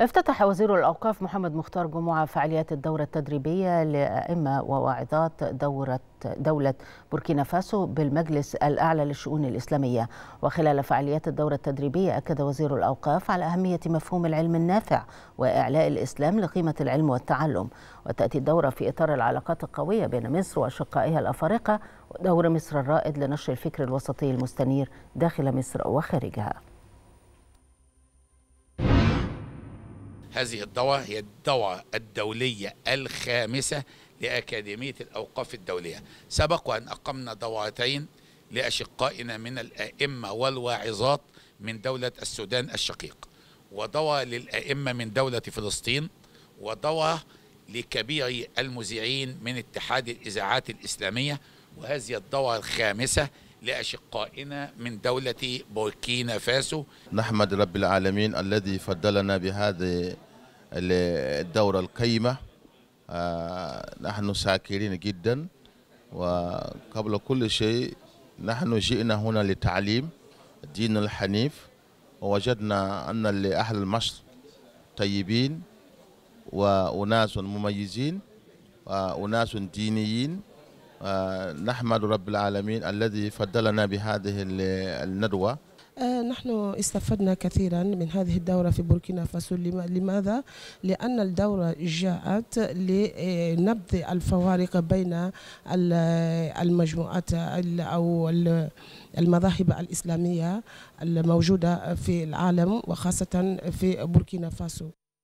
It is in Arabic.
افتتح وزير الأوقاف محمد مختار جمعة فعاليات الدورة التدريبية لأئمة وواعظات دورة دولة بوركينا فاسو بالمجلس الأعلى للشؤون الإسلامية وخلال فعاليات الدورة التدريبية أكد وزير الأوقاف على أهمية مفهوم العلم النافع وإعلاء الإسلام لقيمة العلم والتعلم وتأتي الدورة في إطار العلاقات القوية بين مصر وأشقائها الأفارقة ودور مصر الرائد لنشر الفكر الوسطي المستنير داخل مصر وخارجها هذه الدورة هي الدورة الدولية الخامسة لأكاديمية الأوقاف الدولية سبق وأن أقمنا دورتين لأشقائنا من الأئمة والواعظات من دولة السودان الشقيق ودواء للأئمة من دولة فلسطين ودواء لكبير المذيعين من اتحاد الإذاعات الإسلامية وهذه الدورة الخامسة لأشقائنا من دولة بوركينا فاسو نحمد رب العالمين الذي فضلنا بهذه الدورة القيمة آه، نحن شاكرين جدا وقبل كل شيء نحن جئنا هنا لتعليم الدين الحنيف ووجدنا أن لأهل مصر طيبين وأناس مميزين وأناس دينيين نحمد رب العالمين الذي فضلنا بهذه الندوة آه، نحن استفدنا كثيرا من هذه الدورة في بوركينا فاسو لماذا؟ لأن الدورة جاءت لنبذ الفوارق بين المجموعات أو المذاهب الإسلامية الموجودة في العالم وخاصة في بوركينا فاسو